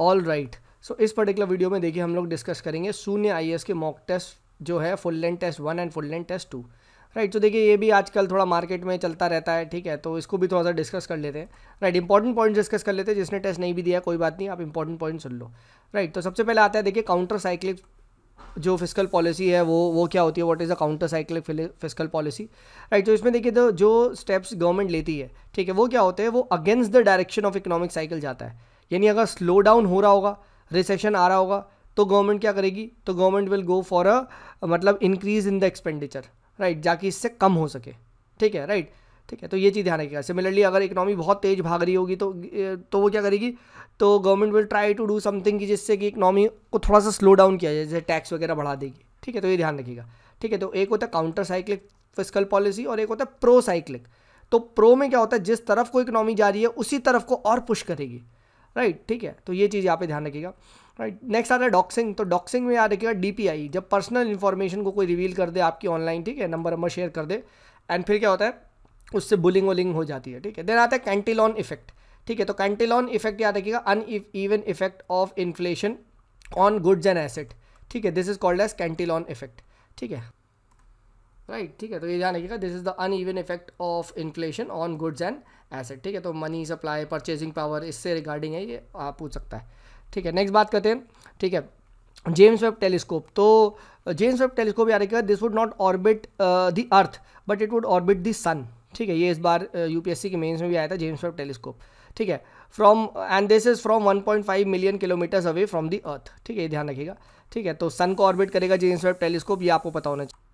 All right so इस particular video में देखिए हम लोग डिस्कस करेंगे शून्य आई के मॉक टेस्ट जो है full length test one and full length test two right तो देखिए ये भी आजकल थोड़ा मार्केट में चलता रहता है ठीक है तो इसको भी थोड़ा सा डिस्कस कर लेते हैं राइट इंपॉर्टेंट पॉइंट डिस्कस कर लेते हैं जिसने टेस्ट नहीं भी दिया कोई बात नहीं आप इंपॉर्टेंट पॉइंट सुन लो राइट तो सबसे पहले आता है देखिए काउंटर साइक्लिक जो फिजिकल पॉलिसी है वो वो क्या होती है what is a counter cyclic physical policy right तो इसमें देखिए तो जो स्टेप्स गवर्नमेंट लेती है ठीक है वो क्या होते हैं वो against the direction of economic cycle जाता है यानी अगर स्लो डाउन हो रहा होगा रिसेशन आ रहा होगा तो गवर्नमेंट क्या करेगी तो government will go for a मतलब increase in the expenditure right जाकि इससे कम हो सके ठीक है राइट right? ठीक है तो ये चीज़ ध्यान रखिएगा सिमिलरली अगर इकोनॉमी बहुत तेज़ भाग रही होगी तो तो वो क्या करेगी तो government will try to do something कि जिससे कि इकोनॉमी को थोड़ा सा स्लो डाउन किया जाए जैसे टैक्स वगैरह बढ़ा देगी ठीक है तो ये ध्यान रखिएगा ठीक है तो एक होता है काउंटर साइक्लिक फिजिकल पॉलिसी और एक होता है प्रो साइक्लिक तो प्रो में क्या होता है जिस तरफ को इकोनॉमी जा रही है उसी तरफ को और पुश करेगी राइट ठीक है तो ये चीज़ यहाँ पे ध्यान रखिएगा राइट नेक्स्ट आ रहा है डॉक्सिंग तो डॉक्सिंग में याद रखिएगा डीपीआई जब पर्सनल इन्फॉर्मेशन को कोई रिवील कर दे आपकी ऑनलाइन ठीक है नंबर नंबर शेयर कर दे एंड फिर क्या होता है उससे बुलिंग वुलिंग हो जाती है ठीक है देन आता है कैंटिलॉन इफेक्ट ठीक है तो कैंटिलॉन इफेक्ट याद रखिएगा uneven effect of inflation on goods and asset ठीक है this is called as Cantillon effect ठीक है राइट ठीक है तो ये ध्यान रखिएगा this is the uneven effect of inflation on goods and asset ठीक है तो मनी सप्लाई परचेजिंग पावर इससे रिगार्डिंग है ये आप पूछ सकता है ठीक है नेक्स्ट बात करते हैं ठीक है जेम्स वेब टेलीस्कोप तो जेम्स वेब टेलीस्कोप यार this would not orbit the earth but it would orbit the sun ठीक है ये इस बार यूपीएससी uh, के मेन्स में भी आया था जेम्स वेब टेलीस्कोप ठीक है from and this is from 1.5 million kilometres away from the earth ठीक है ये ध्यान रखिएगा ठीक है तो सन को ऑर्बिट करेगा जेम्स वेब टेलीस्कोप ये आपको पता होना चाहिए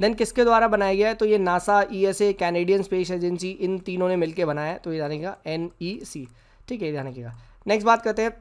देन किसके द्वारा बनाया गया है तो ये NASA E S A Canadian space agency इन तीनों ने मिलकर बनाया है तो ये ध्यान रखिएगा एन ई सी ठीक है ये ध्यान रखिएगा नेक्स्ट बात करते हैं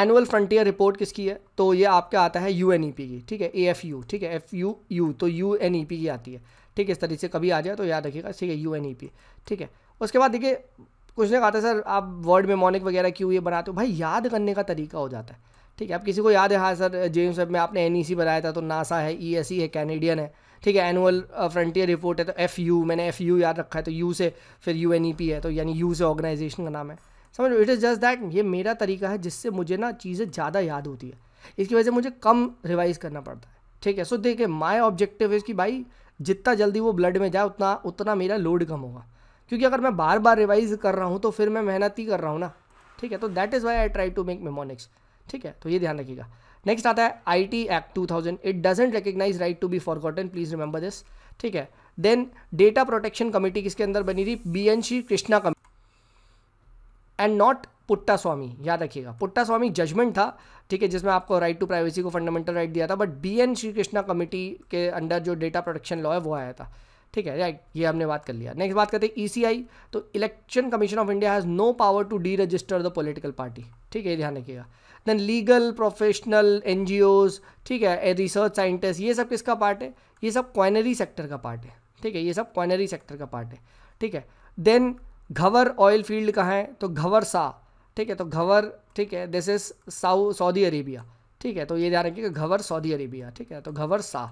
एनुअल फ्रंटियर रिपोर्ट किसकी है तो ये आपका आता है यू एन ई पी की ठीक है ए एफ यू ठीक है एफ यू यू तो यू एन ई पी की आती है ठीक है इस तरीके से कभी आ जाए तो याद रखिएगा ठीक है यू एन ई पी ठीक है उसके बाद देखिए कुछ ने कहा था सर आप वर्ड में मोनिक वगैरह क्यों ये बनाते हो भाई याद करने का तरीका हो जाता है ठीक है आप किसी को याद है हाँ सर जेम्स वेब में आपने एन ई सी बनाया था तो नासा है ई एस ई है कैनेडियन है ठीक है एनुअल फ्रंटियर रिपोर्ट है तो एफ़ यू मैंने एफ़ यू याद रखा है तो यू से फिर यू एन ई पी है तो यानी यू से ऑर्गेनाइजेशन का नाम है समझ इट इज़ जस्ट दैट ये मेरा तरीका है जिससे मुझे ना चीज़ें ज़्यादा याद होती है इसकी वजह से मुझे कम रिवाइज़ करना पड़ता है ठीक है सो देखिए माई ऑब्जेक्टिव इज़ कि भाई जितना जल्दी वो ब्लड में जाए उतना उतना मेरा लोड कम होगा क्योंकि अगर मैं बार बार रिवाइज कर रहा हूँ तो फिर मैं मेहनत ही कर रहा हूँ ना ठीक है तो that is why I try to make mnemonics ठीक है तो ये ध्यान रखिएगा नेक्स्ट आता है I T act two thousand it doesn't recognise right to be forgotten please remember this ठीक है देन डेटा प्रोटेक्शन कमेटी किसके अंदर बनी थी B N Shri Krishna committee and not Putta Swamy याद रखिएगा पुट्टा स्वामी जजमेंट था ठीक है जिसमें आपको राइट टू प्राइवेसी को फंडामेंटल राइट दिया था but B N Shri Krishna committee के अंडर जो डेटा प्रोटेक्शन लॉ है वो आया था ठीक है राइट ये हमने बात कर लिया नेक्स्ट बात करते हैं ई e तो election commission of India has no power to deregister the political party ठीक है ध्यान रखिएगा देन लीगल प्रोफेशनल एन ठीक है रिसर्च साइंटिस्ट ये सब किसका पार्ट है ये सब क्वाइनरी सेक्टर का पार्ट है ठीक है ये सब क्वाइनरी सेक्टर का पार्ट है ठीक है देन घवर ऑयल फील्ड का है तो घवर सा ठीक है तो घवर ठीक है दिस इज साउ सऊदी अरेबिया ठीक है तो ये ध्यान रखिएगा घवर सऊदी अरेबिया ठीक है तो घवर सा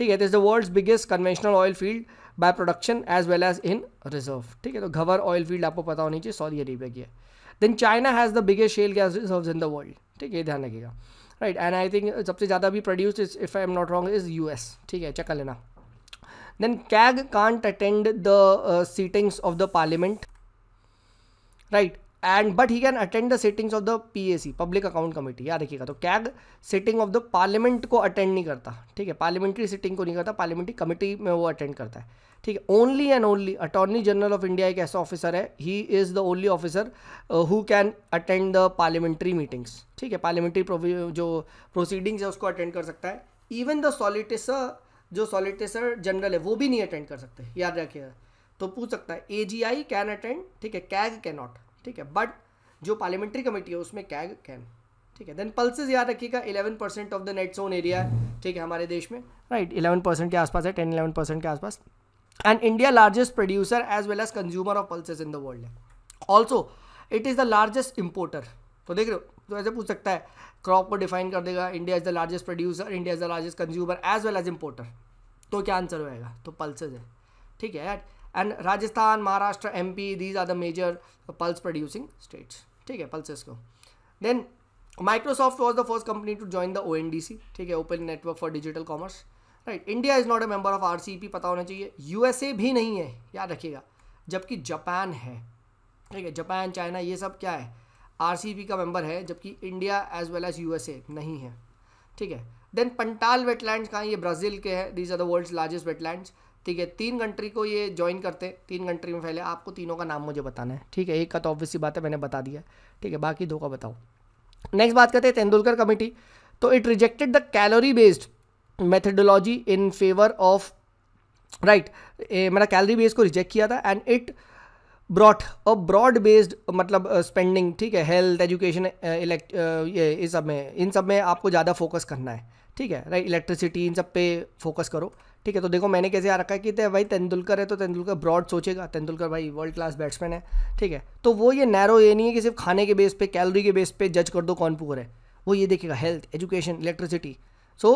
ठीक है this the world's biggest conventional oil field by production as well as in reserve ठीक है तो घवर ऑयल फील्ड आपको पता होनी चाहिए सऊदी अरेबिया की है then China has the biggest shale gas reserve in the world ठीक है ध्यान रखिएगा राइट एंड आई थिंक सबसे ज़्यादा भी produce is if I am not wrong is U S ठीक है चेक कर लेना then CAG can't attend the sittings of the parliament right and but he can attend the sittings of the P A C public account committee याद रखिएगा तो CAG sitting of the parliament को attend नहीं करता ठीक है parliamentary sitting को नहीं करता पार्लियामेंट्री कमेटी में वो अटेंड करता है ठीक है only and only attorney general of India एक ऐसा ऑफिसर है he is the only officer who can attend the parliamentary meetings ठीक है पार्लियामेंट्री जो प्रोसीडिंग्स है उसको अटेंड कर सकता है इवन द सॉलिटिसर जो सॉलिटिसर जनरल है वो भी नहीं अटेंड कर सकते याद रखिएगा तो पूछ सकता है ए जी आई कैन अटेंड ठीक है कैग कैनॉट नॉट ठीक है बट जो पार्लियामेंट्री कमेटी है उसमें कैग कैन ठीक है देन पल्सेज याद रखिएगा eleven percent of the net sown area है ठीक है हमारे देश में राइट इलेवन परसेंट के आसपास है टेन इलेवन परसेंट के आसपास and India largest producer as well as consumer of pulses in the world है also it is the largest importer तो देख रहे हो तो ऐसे पूछ सकता है क्रॉप को डिफाइन कर देगा India is the largest producer India is the largest consumer as well as importer तो क्या आंसर होएगा तो पल्सेज है ठीक है यार and Rajasthan Maharashtra M P these are the major pulse producing states ठीक है पल्सेस को then Microsoft was the first company to join the O N D C ठीक है open network for digital commerce right India is not a member of R C P पता होना चाहिए you S ए भी नहीं है याद रखिएगा जबकि जापान है ठीक है जापान चाइना ये सब क्या है आर सी पी का मेंबर है जबकि India as well as U S A नहीं है ठीक है देन पंटाल वेटलैंड कहाँ ये ब्राज़ील के हैं these are the world's largest wetlands ठीक है तीन कंट्री को ये ज्वाइन करते हैं तीन कंट्री में फैले आपको तीनों का नाम मुझे बताना है ठीक है एक का तो ऑब्वियस बात है मैंने बता दिया ठीक है बाकी दो का बताओ नेक्स्ट बात करते हैं तेंदुलकर कमेटी तो it rejected the calorie based methodology in favour of right मेरा कैलोरी बेस्ड को रिजेक्ट किया था एंड इट ब्रॉड और ब्रॉड बेस्ड मतलब स्पेंडिंग ठीक है हेल्थ एजुकेशन इलेक्ट ये इस सब में इन सब में आपको ज़्यादा फोकस करना है ठीक है राइट इलेक्ट्रिसिटी इन सब पे फोकस करो ठीक है तो देखो मैंने कैसे आ रखा है कि ते भाई तेंदुलकर है तो तेंदुलकर ब्रॉड सोचेगा तेंदुलकर भाई वर्ल्ड क्लास बैट्समैन है ठीक है तो वो ये नैरो ये नहीं है कि सिर्फ खाने के बेस पे कैलोरी के बेस पे जज कर दो कौन पुअर है वो ये देखेगा health education electricity so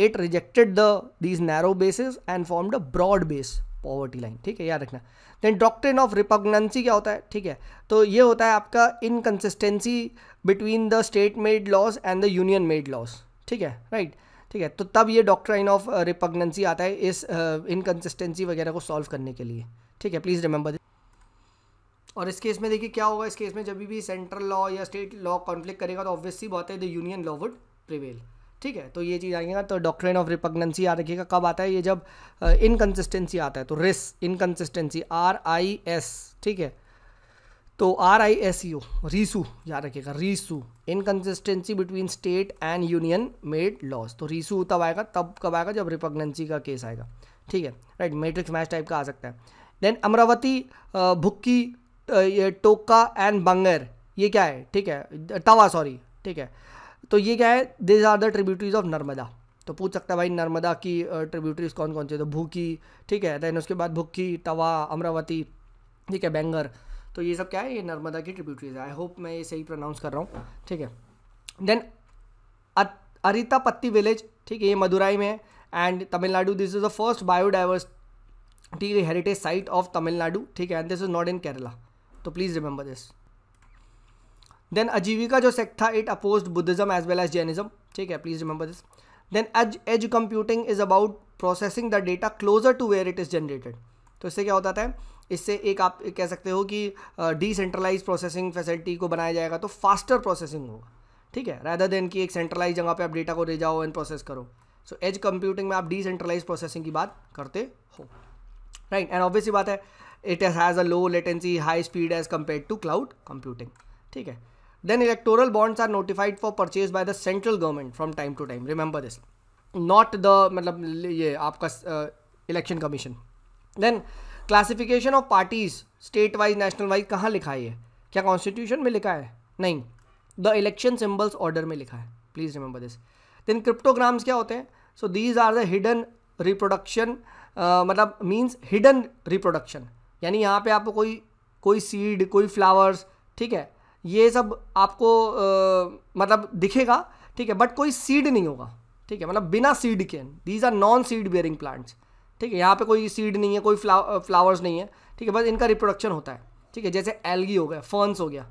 it rejected the these narrow basis and form the broad base poverty line ठीक है याद रखना देन डॉक्ट्रिन ऑफ रिपग्नेंसी क्या होता है ठीक है तो ये होता है आपका inconsistency between the state made laws and the union made laws ठीक है राइट right? ठीक है तो तब ये डॉक्ट्राइन ऑफ रिपग्नेंसी आता है इस इनकन्सिस्टेंसी uh, वगैरह को सॉल्व करने के लिए ठीक है प्लीज़ रिमेंबर और इस केस में देखिए क्या होगा इस केस में जब भी सेंट्रल लॉ या स्टेट लॉ कॉन्फ्लिक्ट करेगा तो ऑब्वियसली बहुत है the union law would prevail ठीक है तो ये चीज़ आएगा तो डॉक्ट्रेन ऑफ रिपग्नेंसी याद रखिएगा कब आता है ये जब इनकन्सिस्टेंसी uh, आता है तो रिस इनकन्सिस्टेंसी आर आई एस ठीक है तो आर आई एस यू रीसू याद रखिएगा रीसू inconsistency between state and union made laws तो रीसू तब आएगा तब कब आएगा जब रिपग्नेंसी का केस आएगा ठीक है राइट मेट्रिक्स मैच टाइप का आ सकता है देन अमरावती भुक्की ये टोका एंड बंगर ये क्या है ठीक है तवा सॉरी ठीक है तो ये क्या है these are the tributaries of Narmada तो पूछ सकता है भाई नर्मदा की ट्रिब्यूटरीज कौन कौन से तो भूकी ठीक है देन उसके बाद भुक्की तवा अमरावती ठीक है बैंगर तो ये सब क्या है ये नर्मदा की ट्रिब्यूटरीज है आई होप मैं ये सही प्रोनाउंस कर रहा हूँ ठीक है देन अरितापत्ती विलेज ठीक है ये मदुराई में है and Tamil Nadu this is the first biodiversity heritage site of Tamil Nadu ठीक है and this is not in Kerala तो please remember this then Ajivika जो सेक्ट था it oppose Buddhism as well as Jainism ठीक है please remember this then edge edge computing is about processing the data closer to where it is generated तो इससे क्या होता है इससे एक आप कह सकते हो कि डिसेंट्रलाइज प्रोसेसिंग फैसिलिटी को बनाया जाएगा तो फास्टर प्रोसेसिंग होगा ठीक है रैदर देन कि एक सेंट्रलाइज जगह पे आप डेटा को ले जाओ एंड प्रोसेस करो सो एज कंप्यूटिंग में आप डिसेंट्रलाइज प्रोसेसिंग की बात करते हो राइट एंड ऑब्वियसली बात है it has a low latency high speed as compare to cloud computing ठीक है then electoral bonds are notified for purchase by the central government from time to time remember this not the मतलब ये आपका election commission then classification of parties state wise national wise कहाँ लिखा है क्या constitution में लिखा है नहीं द इलेक्शन सिम्बल्स ऑर्डर में लिखा है please remember this then cryptograms क्या होते हैं so these are the hidden reproduction मतलब मीन्स हिडन रिप्रोडक्शन यानी यहाँ पे आपको कोई कोई सीड कोई फ्लावर्स ठीक है ये सब आपको uh, मतलब दिखेगा ठीक है बट कोई सीड नहीं होगा ठीक है मतलब बिना सीड के these are non seed bearing plants ठीक है यहाँ पे कोई सीड नहीं है कोई फ्लावर्स नहीं है ठीक है बस इनका रिप्रोडक्शन होता है ठीक है जैसे एलगी हो गया फर्न्स हो गया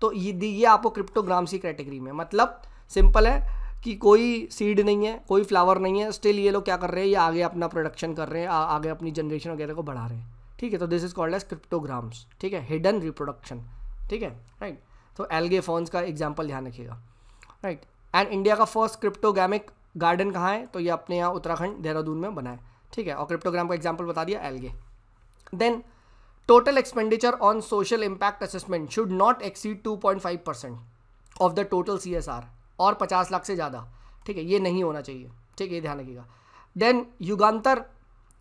तो ये ये आपको क्रिप्टोग्राम्स की कैटेगरी में मतलब सिंपल है कि कोई सीड नहीं है कोई फ्लावर नहीं है स्टिल ये लोग क्या कर रहे हैं ये आगे अपना प्रोडक्शन कर रहे हैं आगे अपनी जनरेशन वगैरह को बढ़ा रहे हैं ठीक है तो this is called as cryptograms ठीक है हिडन रिप्रोडक्शन ठीक है राइट तो एलगे फोन्स का एग्जाम्पल ध्यान रखिएगा राइट एंड इंडिया का फर्स्ट क्रिप्टोगैमिक गार्डन कहाँ है तो ये अपने यहाँ उत्तराखंड देहरादून में बनाए ठीक है और क्रिप्टोग्राम का एग्जाम्पल बता दिया algae then total expenditure on social impact assessment should not exceed 2.5 percent of the total C और 50 लाख से ज़्यादा ठीक है ये नहीं होना चाहिए ठीक है ये ध्यान रखिएगा देन युगान्तर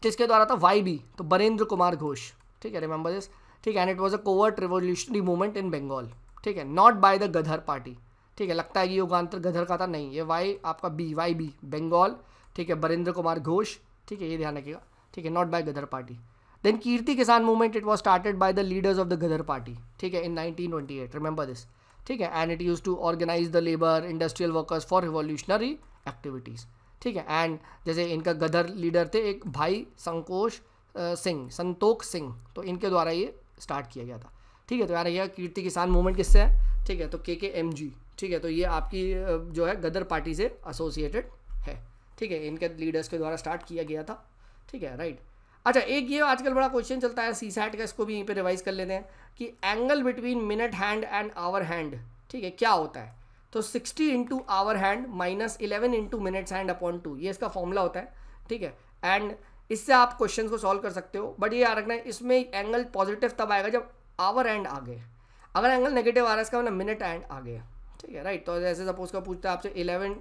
किसके द्वारा था वाई बी तो बरेंद्र कुमार घोष ठीक है रिमेंबर दिस ठीक है and it was a covert revolutionary movement in Bengal ठीक है not by the Ghadar party ठीक है लगता है कि युगान्तर गधर का था नहीं ये वाई आपका बी वाई बी बंगाल ठीक है बरेंद्र कुमार घोष ठीक है ये ध्यान रखिएगा ठीक है not by Ghadar party then Kirti Kisan movement it was started by the leaders of the Ghadar party ठीक है इन 1928 रिमेंबर दिस ठीक है and it use to organise the labour industrial workers for revolutionary activities ठीक है एंड जैसे इनका गदर लीडर थे एक भाई संकोश सिंह संतोख सिंह तो इनके द्वारा ये स्टार्ट किया गया था ठीक है तो यार यह कीर्ति किसान मूवमेंट किससे है ठीक है तो के के एम जी ठीक है तो ये आपकी जो है गदर पार्टी से एसोसिएटेड ठीक है इनके लीडर्स के द्वारा स्टार्ट किया गया था ठीक है राइट अच्छा एक ये आजकल बड़ा क्वेश्चन चलता है सी सैट का इसको भी यहीं पे रिवाइज कर लेते हैं कि angle between minute hand and hour hand ठीक है क्या होता है तो 60 into hour hand minus eleven into minutes hand upon two ये इसका फॉर्मूला होता है ठीक है एंड इससे आप क्वेश्चन को सॉल्व कर सकते हो बट ये याद रखना है इसमें एंगल पॉजिटिव तब आएगा जब आवर एंड आ गए अगर एंगल नेगेटिव आ रहा है इसका मतलब मिनट एंड आ गए ठीक है राइट तो जैसे सपोज का पूछता है आपसे इलेवन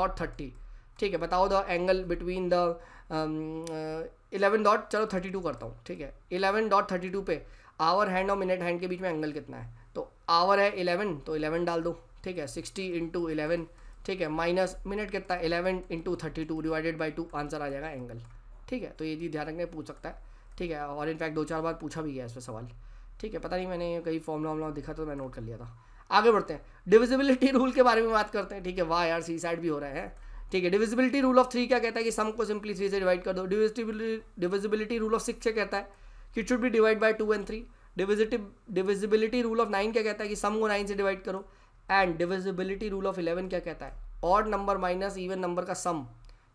डॉट थर्टी ठीक है बताओ the angle between the eleven dot चलो थर्टी टू करता हूँ ठीक है इलेवन डॉट थर्टी टू पे आवर हैंड और मिनट हैंड के बीच में एंगल कितना है तो आवर है इलेवन तो इलेवन डाल दो ठीक है सिक्सटी इंटू इलेवन ठीक है माइनस मिनट कितना eleven into thirty two divided by two answer आ जाएगा एंगल ठीक है तो ये भी ध्यान रखने पूछ सकता है ठीक है और इनफैक्ट दो चार बार पूछा भी गया इस पर सवाल ठीक है पता नहीं मैंने कहीं फॉर्मला वॉर्मला दिखा तो मैं नोट कर लिया था आगे बढ़ते हैं डिविजिबिलिटी रूल के बारे में बात करते हैं ठीक है वाह यार सी साइड भी हो रहा है ठीक है डिविजिबिलिटी रूल ऑफ थ्री क्या कहता है कि सम को सिंपली थ्री से डिवाइड कर दो डिविजिबिलिटी रूल ऑफ सिक्स क्या कहता है कि इट शुड भी divide by two and three डिविजिटिव डिविजिबिलिटी रूल ऑफ नाइन क्या कहता है कि सम को नाइन से डिवाइड करो and divisibility rule of eleven क्या कहता है odd number minus even number का सम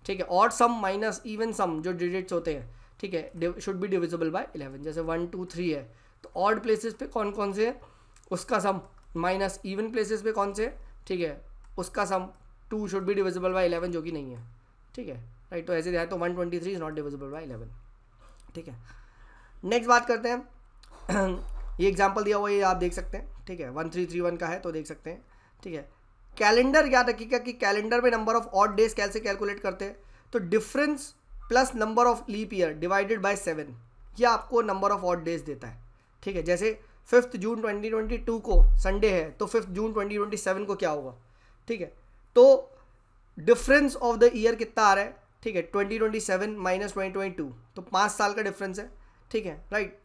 ठीक है odd sum minus even sum जो डिजिट्स होते हैं ठीक है should be divisible by eleven जैसे वन टू थ्री है तो ऑड प्लेसेस पे कौन कौन से है उसका सम माइनस इवन प्लेसेस पे कौन से ठीक है उसका सम टू शुड भी डिविजिबल बाई इलेवन जो कि नहीं है ठीक है राइट तो ऐसे दिया तो one twenty three is not divisible by eleven ठीक है नेक्स्ट बात करते हैं ये एग्जाम्पल दिया हुआ ये आप देख सकते हैं ठीक है वन थ्री थ्री वन का है तो देख सकते हैं ठीक है कैलेंडर याद रखिएगा कि कैलेंडर में नंबर ऑफ ऑड डेज कैसे कैलकुलेट करते हैं तो difference plus number of leap year divided by seven ये आपको नंबर ऑफ ऑड डेज देता है ठीक है जैसे फिफ्थ जून 2022 को संडे है तो फिफ्थ जून 2027 को क्या होगा ठीक है तो डिफरेंस ऑफ द ईयर कितना आ रहा है ठीक है twenty twenty seven minus twenty twenty two तो पाँच साल का डिफरेंस है ठीक है right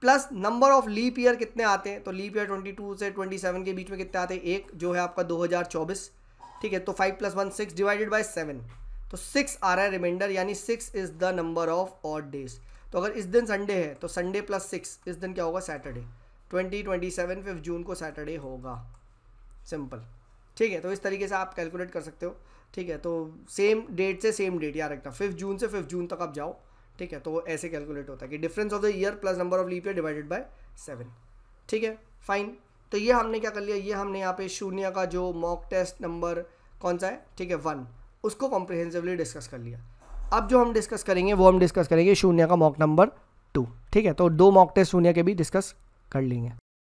plus number of leap year कितने आते हैं तो लीप ईयर ट्वेंटी टू से ट्वेंटी सेवन के बीच में कितने आते हैं एक जो है आपका दो हज़ार चौबीस ठीक है तो five plus one six divided by seven तो सिक्स आ रहा है रिमाइंडर यानी six is the number of odd days तो अगर इस दिन संडे है तो संडे प्लस सिक्स इस दिन क्या होगा Saturday twenty twenty seven fifth June को सैटरडे होगा सिंपल ठीक है तो इस तरीके से आप कैलकुलेट कर सकते हो ठीक है तो सेम डेट से सेम डेट याद रखना फिफ्थ जून से फिफ्थ जून तक आप जाओ ठीक है तो ऐसे कैलकुलेट होता है कि difference of the year plus number of leap year divided by seven ठीक है फाइन तो ये हमने क्या कर लिया ये हमने यहाँ पे शून्य का जो मॉक टेस्ट नंबर कौन सा है ठीक है वन उसको कॉम्प्रिहेंसिवली डिस्कस कर लिया अब जो हम डिस्कस करेंगे वो हम डिस्कस करेंगे शून्य का मॉक नंबर टू ठीक है तो दो मॉक टेस्ट शून्य के भी डिस्कस कर लेंगे